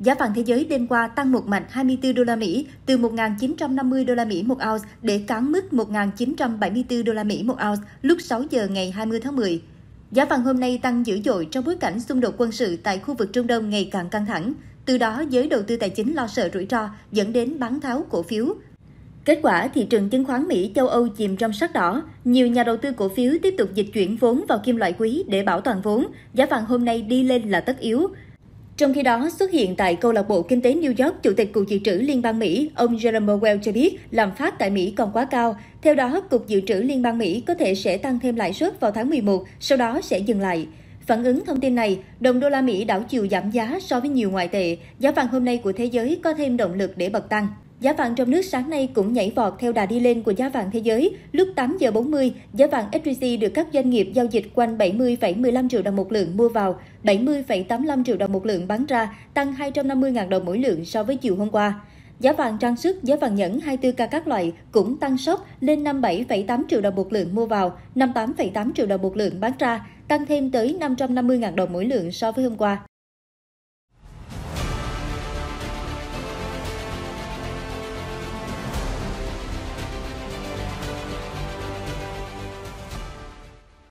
Giá vàng thế giới đêm qua tăng một mạnh 24 đô la Mỹ từ 1.950 đô la Mỹ một ounce để cán mức 1.974 đô la Mỹ một ounce lúc 6 giờ ngày 20 tháng 10. Giá vàng hôm nay tăng dữ dội trong bối cảnh xung đột quân sự tại khu vực Trung Đông ngày càng căng thẳng. Từ đó, giới đầu tư tài chính lo sợ rủi ro dẫn đến bán tháo cổ phiếu. Kết quả, thị trường chứng khoán Mỹ, châu Âu chìm trong sắc đỏ. Nhiều nhà đầu tư cổ phiếu tiếp tục dịch chuyển vốn vào kim loại quý để bảo toàn vốn. Giá vàng hôm nay đi lên là tất yếu. Trong khi đó, xuất hiện tại câu lạc bộ kinh tế New York, Chủ tịch Cục Dự trữ Liên bang Mỹ, ông Jerome Powell cho biết lạm phát tại Mỹ còn quá cao. Theo đó, Cục Dự trữ Liên bang Mỹ có thể sẽ tăng thêm lãi suất vào tháng 11, sau đó sẽ dừng lại. Phản ứng thông tin này, đồng đô la Mỹ đảo chiều giảm giá so với nhiều ngoại tệ. Giá vàng hôm nay của thế giới có thêm động lực để bật tăng. Giá vàng trong nước sáng nay cũng nhảy vọt theo đà đi lên của giá vàng thế giới. Lúc 8 giờ 40, giá vàng SJC được các doanh nghiệp giao dịch quanh 70,15 triệu đồng một lượng mua vào, 70,85 triệu đồng một lượng bán ra, tăng 250.000 đồng mỗi lượng so với chiều hôm qua. Giá vàng trang sức, giá vàng nhẫn 24K các loại cũng tăng sốc lên 57,8 triệu đồng một lượng mua vào, 58,8 triệu đồng một lượng bán ra, tăng thêm tới 550.000 đồng mỗi lượng so với hôm qua.